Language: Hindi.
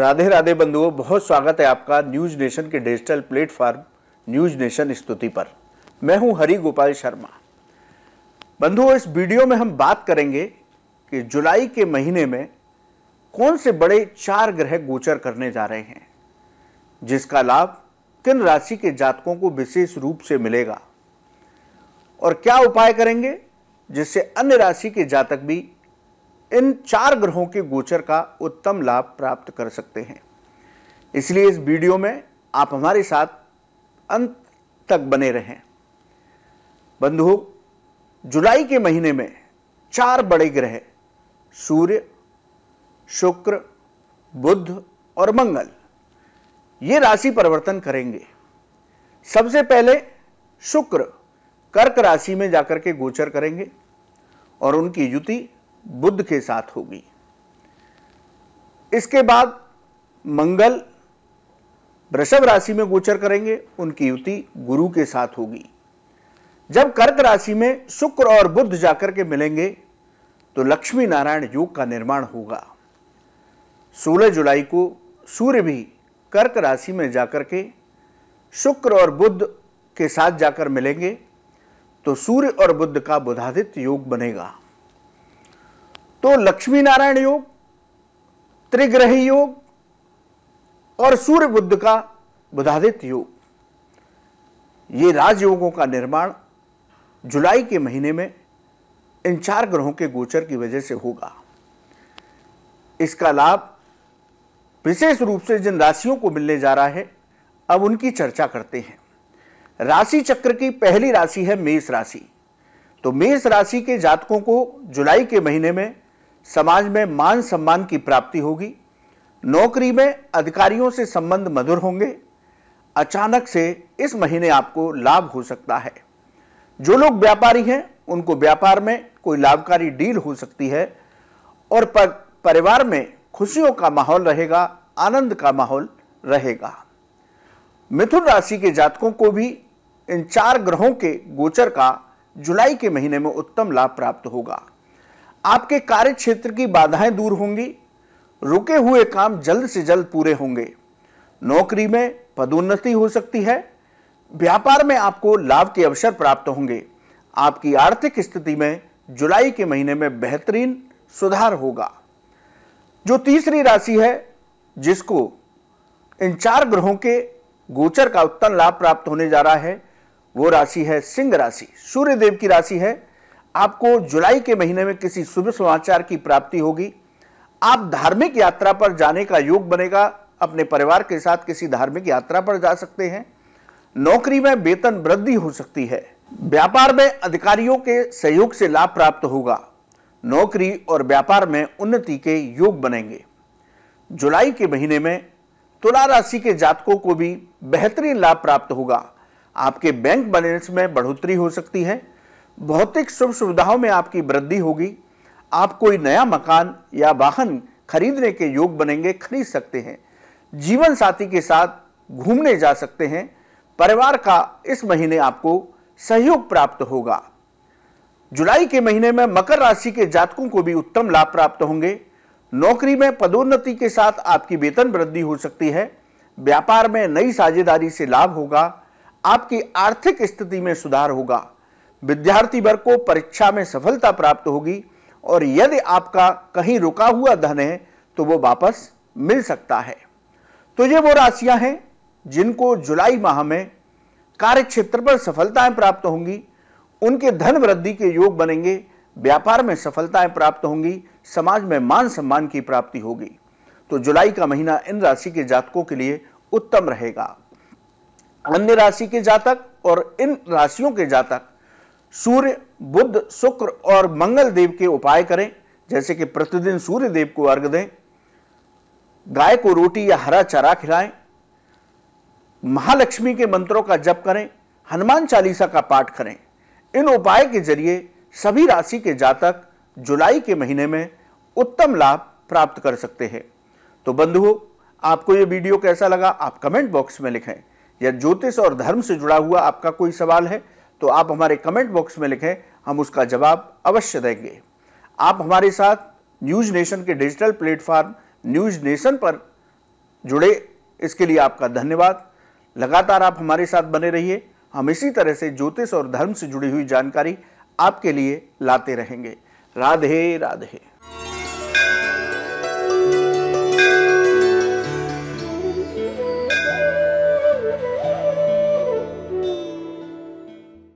राधे राधे बंधुओं बहुत स्वागत है आपका न्यूज नेशन के digital platform News Nation Stuti पर मैं हूं हरि गोपाल शर्मा बंधुओं इस वीडियो में हम बात करेंगे कि जुलाई के महीने में कौन से बड़े चार ग्रह गोचर करने जा रहे हैं जिसका लाभ किन राशि के जातकों को विशेष रूप से मिलेगा और क्या उपाय करेंगे जिससे अन्य राशि के जातक भी इन चार ग्रहों के गोचर का उत्तम लाभ प्राप्त कर सकते हैं इसलिए इस वीडियो में आप हमारे साथ अंत तक बने रहें बंधु जुलाई के महीने में चार बड़े ग्रह सूर्य शुक्र बुध और मंगल ये राशि परिवर्तन करेंगे सबसे पहले शुक्र कर्क राशि में जाकर के गोचर करेंगे और उनकी युति बुद्ध के साथ होगी इसके बाद मंगल वृषभ राशि में गोचर करेंगे उनकी युति गुरु के साथ होगी जब कर्क राशि में शुक्र और बुद्ध जाकर के मिलेंगे तो लक्ष्मी नारायण योग का निर्माण होगा 16 जुलाई को सूर्य भी कर्क राशि में जाकर के शुक्र और बुद्ध के साथ जाकर मिलेंगे तो सूर्य और बुद्ध का बुधादित्य योग बनेगा तो लक्ष्मी नारायण योग त्रिग्रही योग और सूर्य बुद्ध का बुधाधित योग ये राजयोगों का निर्माण जुलाई के महीने में इन चार ग्रहों के गोचर की वजह से होगा इसका लाभ विशेष रूप से जिन राशियों को मिलने जा रहा है अब उनकी चर्चा करते हैं राशि चक्र की पहली राशि है मेष राशि तो मेष राशि के जातकों को जुलाई के महीने में समाज में मान सम्मान की प्राप्ति होगी नौकरी में अधिकारियों से संबंध मधुर होंगे अचानक से इस महीने आपको लाभ हो सकता है जो लोग व्यापारी हैं उनको व्यापार में कोई लाभकारी डील हो सकती है और पर, परिवार में खुशियों का माहौल रहेगा आनंद का माहौल रहेगा मिथुन राशि के जातकों को भी इन चार ग्रहों के गोचर का जुलाई के महीने में उत्तम लाभ प्राप्त होगा आपके कार्य क्षेत्र की बाधाएं दूर होंगी रुके हुए काम जल्द से जल्द पूरे होंगे नौकरी में पदोन्नति हो सकती है व्यापार में आपको लाभ के अवसर प्राप्त होंगे आपकी आर्थिक स्थिति में जुलाई के महीने में बेहतरीन सुधार होगा जो तीसरी राशि है जिसको इन चार ग्रहों के गोचर का उत्तम लाभ प्राप्त होने जा रहा है वो राशि है सिंह राशि सूर्यदेव की राशि है आपको जुलाई के महीने में किसी शुभ समाचार की प्राप्ति होगी आप धार्मिक यात्रा पर जाने का योग बनेगा अपने परिवार के साथ किसी धार्मिक यात्रा पर जा सकते हैं नौकरी में वेतन वृद्धि हो सकती है व्यापार में अधिकारियों के सहयोग से लाभ प्राप्त होगा नौकरी और व्यापार में उन्नति के योग बनेंगे जुलाई के महीने में तुला राशि के जातकों को भी बेहतरीन लाभ प्राप्त होगा आपके बैंक बैलेंस में बढ़ोतरी हो सकती है भौतिक सुख सुविधाओं में आपकी वृद्धि होगी आप कोई नया मकान या वाहन खरीदने के योग बनेंगे खरीद सकते हैं जीवन साथी के साथ घूमने जा सकते हैं परिवार का इस महीने आपको सहयोग प्राप्त होगा जुलाई के महीने में मकर राशि के जातकों को भी उत्तम लाभ प्राप्त होंगे नौकरी में पदोन्नति के साथ आपकी वेतन वृद्धि हो सकती है व्यापार में नई साझेदारी से लाभ होगा आपकी आर्थिक स्थिति में सुधार होगा विद्यार्थी वर्ग को परीक्षा में सफलता प्राप्त होगी और यदि आपका कहीं रुका हुआ धन है तो वो वापस मिल सकता है तो ये वो राशियां हैं जिनको जुलाई माह में कार्य क्षेत्र पर सफलताएं प्राप्त होंगी उनके धन वृद्धि के योग बनेंगे व्यापार में सफलताएं प्राप्त होंगी समाज में मान सम्मान की प्राप्ति होगी तो जुलाई का महीना इन राशि के जातकों के लिए उत्तम रहेगा अन्य राशि के जातक और इन राशियों के जातक सूर्य बुद्ध शुक्र और मंगल देव के उपाय करें जैसे कि प्रतिदिन सूर्य देव को अर्घ दें गाय को रोटी या हरा चारा खिलाएं महालक्ष्मी के मंत्रों का जप करें हनुमान चालीसा का पाठ करें इन उपाय के जरिए सभी राशि के जातक जुलाई के महीने में उत्तम लाभ प्राप्त कर सकते हैं तो बंधुओं आपको यह वीडियो कैसा लगा आप कमेंट बॉक्स में लिखें या ज्योतिष और धर्म से जुड़ा हुआ आपका कोई सवाल है तो आप हमारे कमेंट बॉक्स में लिखें हम उसका जवाब अवश्य देंगे आप हमारे साथ न्यूज नेशन के डिजिटल प्लेटफॉर्म न्यूज नेशन पर जुड़े इसके लिए आपका धन्यवाद लगातार आप हमारे साथ बने रहिए हम इसी तरह से ज्योतिष और धर्म से जुड़ी हुई जानकारी आपके लिए लाते रहेंगे राधे राधे